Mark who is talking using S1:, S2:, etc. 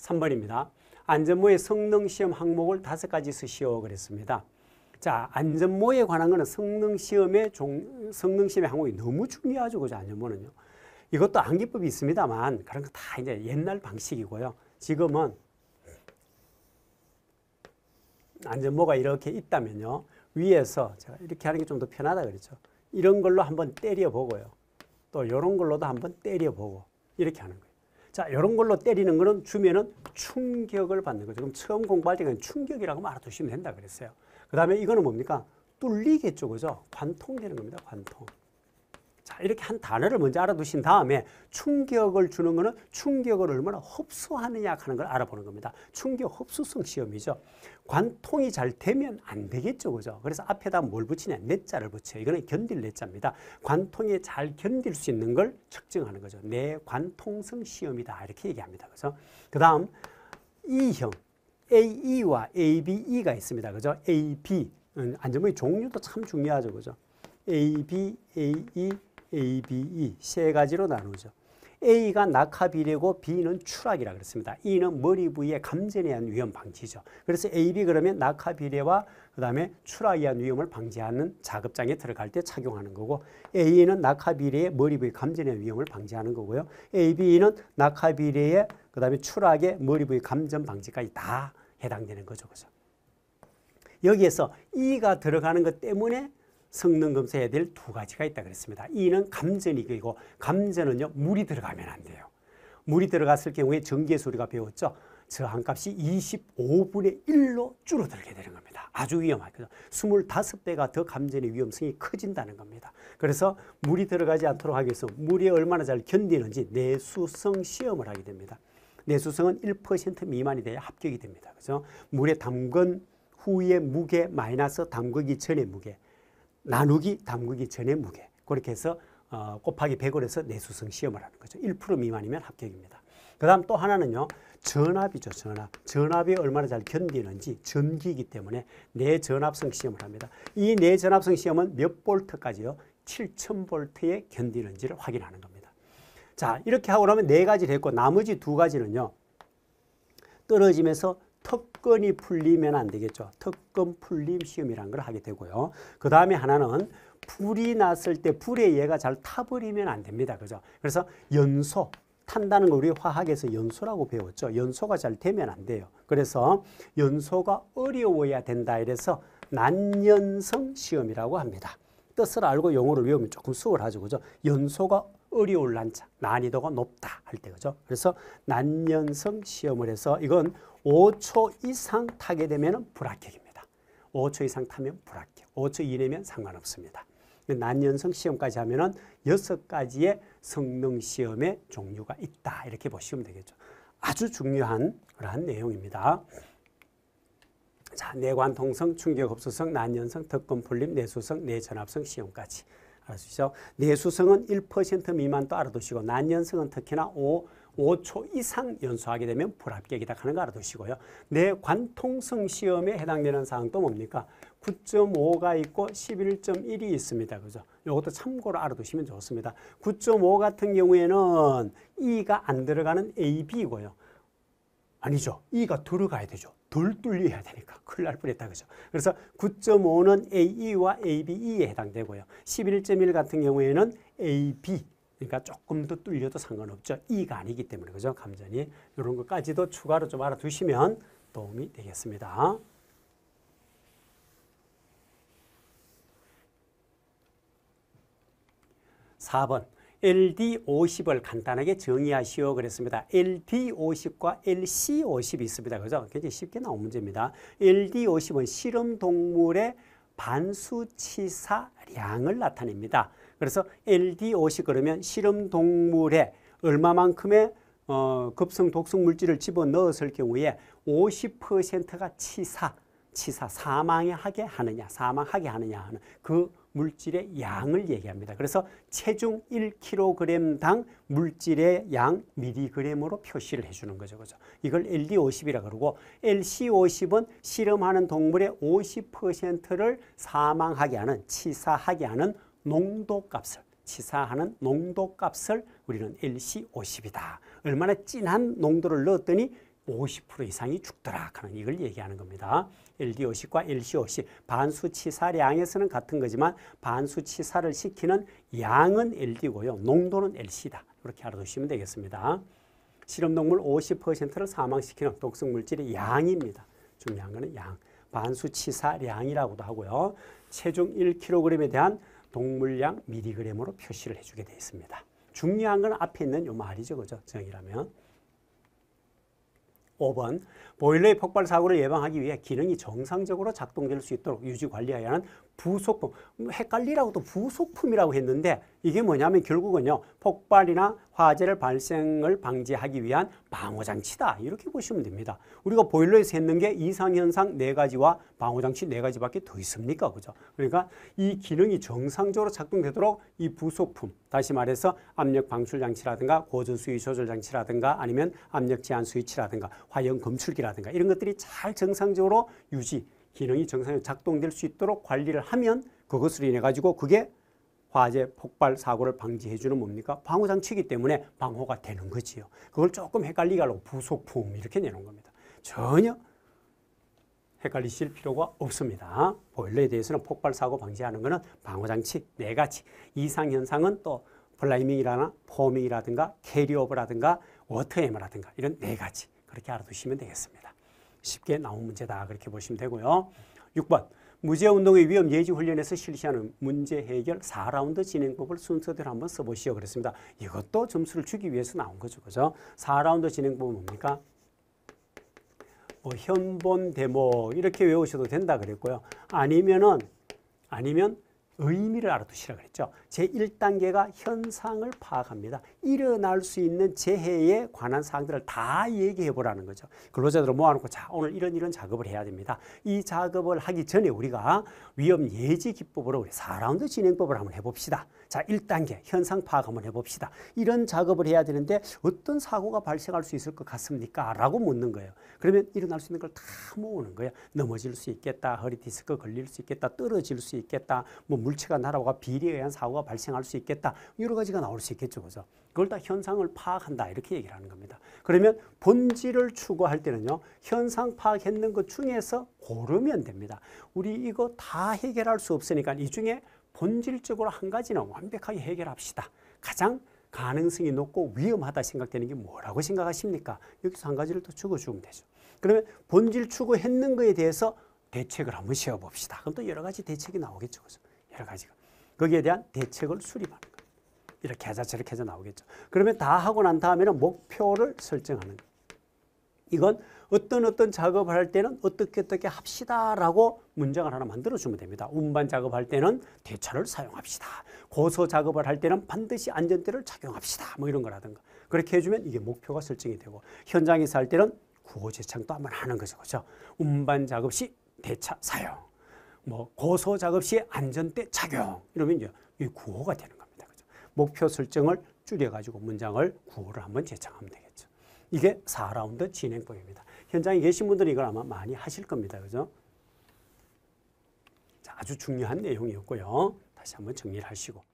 S1: 3번입니다. 안전모의 성능시험 항목을 다섯 가지 쓰시오 그랬습니다. 자, 안전모에 관한 거는 성능시험의 종, 성능시험의 항목이 너무 중요하죠. 그죠? 안전모는요. 이것도 암기법이 있습니다만 그런 거 다 이제 옛날 방식이고요. 지금은 안전모가 이렇게 있다면요. 위에서 제가 이렇게 하는 게 좀 더 편하다 그랬죠. 이런 걸로 한번 때려보고요. 또 이런 걸로도 한번 때려보고 이렇게 하는 거예요. 자, 이런 걸로 때리는 거는 주면은 충격을 받는 거죠. 그럼 처음 공부할 때그 충격이라고 알아두시면 된다 그랬어요. 그 다음에 이거는 뭡니까? 뚫리겠죠. 그죠? 관통되는 겁니다. 관통. 자, 이렇게 한 단어를 먼저 알아두신 다음에 충격을 주는 것은 충격을 얼마나 흡수하느냐 하는 걸 알아보는 겁니다. 충격 흡수성 시험이죠. 관통이 잘 되면 안 되겠죠. 그죠? 그래서 앞에다 뭘 붙이냐? 내자를 붙여요. 이거는 견딜 내자입니다. 관통에 잘 견딜 수 있는 걸 측정하는 거죠. 내관통성 시험이다. 이렇게 얘기합니다. 그죠? 그 다음 E형. AE와 ABE가 있습니다. 그죠? AB. 음, 안전모의 종류도 참 중요하죠. 그죠? AB, AE, A, B, E 세 가지로 나누죠. A가 낙하비례고 B는 추락이라 그랬습니다. E는 머리 부위의 감전에 한 위험 방지죠. 그래서 AB 그러면 낙하비례와 그 다음에 추락에 한 위험을 방지하는 작업장에 들어갈 때 착용하는 거고 A는 낙하비례의 머리 부위 감전의 위험을 방지하는 거고요. AB는 낙하비례의 그 다음에 추락의 머리 부위 감전 방지까지 다 해당되는 거죠. 그죠? 여기에서 E가 들어가는 것 때문에 성능 검사해야 될 두 가지가 있다 그랬습니다. 이는 감전이고 감전은요 물이 들어가면 안 돼요. 물이 들어갔을 경우에 전기의 소리가 배웠죠. 저항값이 25분의 1로 줄어들게 되는 겁니다. 아주 위험하죠. 25배가 더 감전의 위험성이 커진다는 겁니다. 그래서 물이 들어가지 않도록 하기 위해서 물이 얼마나 잘 견디는지 내수성 시험을 하게 됩니다. 내수성은 1% 미만이 돼야 합격이 됩니다. 그죠? 물에 담근 후의 무게 마이너스 담그기 전의 무게. 나누기 담그기 전의 무게 그렇게 해서 어, 곱하기 100을 해서 내수성 시험을 하는 거죠. 1% 미만이면 합격입니다. 그 다음 또 하나는요. 전압이죠. 전압. 전압이 얼마나 잘 견디는지 전기이기 때문에 내전압성 시험을 합니다. 이 내전압성 시험은 몇 볼트까지요? 7000볼트에 견디는지를 확인하는 겁니다. 자 이렇게 하고 나면 네 가지 됐고 나머지 두 가지는요. 떨어지면서 특권이 풀리면 안 되겠죠. 특권 풀림 시험이라는 걸 하게 되고요. 그 다음에 하나는 불이 났을 때 불에 얘가 잘 타버리면 안 됩니다. 그죠? 그래서 연소 탄다는 걸 우리 화학에서 연소라고 배웠죠. 연소가 잘 되면 안 돼요. 그래서 연소가 어려워야 된다 이래서 난연성 시험이라고 합니다. 뜻을 알고 용어를 외우면 조금 수월하죠. 그죠? 연소가 어려울 난자 난이도가 높다 할 때 그죠. 그래서 난연성 시험을 해서 이건 5초 이상 타게 되면 불합격입니다. 5초 이상 타면 불합격, 5초 이내면 상관없습니다. 난연성 시험까지 하면은 6 가지의 성능 시험의 종류가 있다 이렇게 보시면 되겠죠. 아주 중요한 그러한 내용입니다. 자, 내관통성, 충격흡수성, 난연성, 특권풀림, 내수성, 내전압성 시험까지 알아시죠 내수성은 1% 미만도 알아두시고 난연성은 특히나 5, 5초 이상 연소하게 되면 불합격이다 하는 거 알아두시고요. 내 관통성 시험에 해당되는 사항도 뭡니까? 9.5가 있고 11.1이 있습니다. 그죠? 이것도 참고로 알아두시면 좋습니다. 9.5 같은 경우에는 E가 안 들어가는 AB고요. 아니죠. E가 들어가야 되죠. 돌뚫려야 되니까 큰일 날 뻔했다 그죠. 그래서 9.5는 AE와 ABE에 해당되고요. 11.1 같은 경우에는 AB 그러니까 조금 더 뚫려도 상관없죠. E가 아니기 때문에 그죠. 감전이 이런 것까지도 추가로 좀 알아두시면 도움이 되겠습니다. 사번 LD50을 간단하게 정의하시오 그랬습니다. LD50과 LC50이 있습니다. 그죠? 굉장히 쉽게 나온 문제입니다. LD50은 실험 동물의 반수치사량을 나타냅니다. 그래서 LD50 그러면 실험 동물의 얼마만큼의 어, 급성 독성 물질을 집어 넣었을 경우에 50%가 치사 치사 사망하게 하느냐 사망하게 하느냐 하는 그 물질의 양을 얘기합니다. 그래서 체중 1kg당 물질의 양 미리그램으로 표시를 해주는 거죠. 그죠? 이걸 LD50이라 그러고 LC50은 실험하는 동물의 50%를 사망하게 하는 치사하게 하는 농도값을 치사하는 농도값을 우리는 LC50이다. 얼마나 진한 농도를 넣었더니 50% 이상이 죽더라 하는 이걸 얘기하는 겁니다. LDOC과 LCOC 반수치사량에서는 같은 거지만 반수치사를 시키는 양은 LD고요. 농도는 LC다. 이렇게 알아두시면 되겠습니다. 실험동물 50%를 사망시키는 독성물질의 양입니다. 중요한 거는 양. 반수치사량이라고도 하고요. 체중 1kg에 대한 동물량 미리그램으로 표시를 해주게 되어 있습니다. 중요한 건 앞에 있는 요 말이죠. 그죠? 정이라면. 5번 보일러의 폭발 사고를 예방하기 위해 기능이 정상적으로 작동될 수 있도록 유지 관리하여야 하는 부속품, 헷갈리라고도 부속품이라고 했는데 이게 뭐냐면 결국은요. 폭발이나 화재를 발생을 방지하기 위한 방호장치다. 이렇게 보시면 됩니다. 우리가 보일러에서 했는 게 이상현상 네가지와 방호장치 네가지밖에 더 있습니까? 그죠? 그러니까 이 기능이 정상적으로 작동되도록 이 부속품, 다시 말해서 압력 방출 장치라든가 고전 수위 조절 장치라든가 아니면 압력 제한 스위치라든가 화염 검출기라든가 이런 것들이 잘 정상적으로 유지, 기능이 정상적으로 작동될 수 있도록 관리를 하면 그것으로 인해 가지고 그게 화재 폭발 사고를 방지해 주는 뭡니까? 방호 장치이기 때문에 방호가 되는 거지요. 그걸 조금 헷갈리게 하려고 부속품 이렇게 내놓은 겁니다. 전혀 헷갈리실 필요가 없습니다. 보일러에 대해서는 폭발 사고 방지하는 것은 방호 장치 네 가지. 이상 현상은 또 플라이밍이라나 포밍이라든가 캐리오버라든가 워터엠이라든가 이런 네 가지 그렇게 알아두시면 되겠습니다. 쉽게 나온 문제다 그렇게 보시면 되고요. 6번 무제운동의 위험 예지 훈련에서 실시하는 문제 해결 4라운드 진행법을 순서대로 한번 써보시오 그랬습니다. 이것도 점수를 주기 위해서 나온 거죠. 그죠? 4라운드 진행법은 뭡니까? 뭐 현본 대목 이렇게 외우셔도 된다 그랬고요. 아니면은 아니면 의미를 알아두시라 그랬죠. 제1단계가 현상을 파악합니다. 일어날 수 있는 재해에 관한 사항들을 다 얘기해 보라는 거죠. 근로자들을 모아놓고 자 오늘 이런 이런 작업을 해야 됩니다. 이 작업을 하기 전에 우리가 위험 예지 기법으로 우리 4라운드 진행법을 한번 해봅시다. 자 1단계 현상 파악 한번 해봅시다. 이런 작업을 해야 되는데 어떤 사고가 발생할 수 있을 것 같습니까? 라고 묻는 거예요. 그러면 일어날 수 있는 걸 다 모으는 거예요. 넘어질 수 있겠다. 허리 디스크 걸릴 수 있겠다. 떨어질 수 있겠다. 뭐 물체가 날아가 비리에 의한 사고가 발생할 수 있겠다. 여러 가지가 나올 수 있겠죠. 그죠? 그걸 다 현상을 파악한다. 이렇게 얘기를 하는 겁니다. 그러면 본질을 추구할 때는요. 현상 파악했는 것 중에서 고르면 됩니다. 우리 이거 다 해결할 수 없으니까 이 중에 본질적으로 한 가지는 완벽하게 해결합시다. 가장 가능성이 높고 위험하다 생각되는 게 뭐라고 생각하십니까? 여기서 한 가지를 더 추구해주면 되죠. 그러면 본질 추구했는 거에 대해서 대책을 한번 세워봅시다. 그럼 또 여러 가지 대책이 나오겠죠. 그래서. 여러 가지가. 거기에 대한 대책을 수립하는 거예 이렇게 해자 저렇게 해자 나오겠죠. 그러면 다 하고 난 다음에는 목표를 설정하는 거예 이건 어떤 어떤 작업을 할 때는 어떻게 어떻게 합시다라고 문장을 하나 만들어주면 됩니다. 운반 작업할 때는 대차를 사용합시다. 고소 작업을 할 때는 반드시 안전대를 착용합시다. 뭐 이런 거라든가. 그렇게 해주면 이게 목표가 설정이 되고 현장에서 할 때는 구호재창도 한번 하는 거죠. 그렇죠? 운반 작업 시 대차 사용. 뭐 고소 작업 시 안전대 착용 이러면 이제 구호가 되는 겁니다. 그죠? 목표 설정을 줄여가지고 문장을 구호를 한번 재창하면 되겠죠. 이게 4라운드 진행법입니다. 현장에 계신 분들이 이걸 아마 많이 하실 겁니다. 그죠? 자, 아주 중요한 내용이었고요. 다시 한번 정리를 하시고.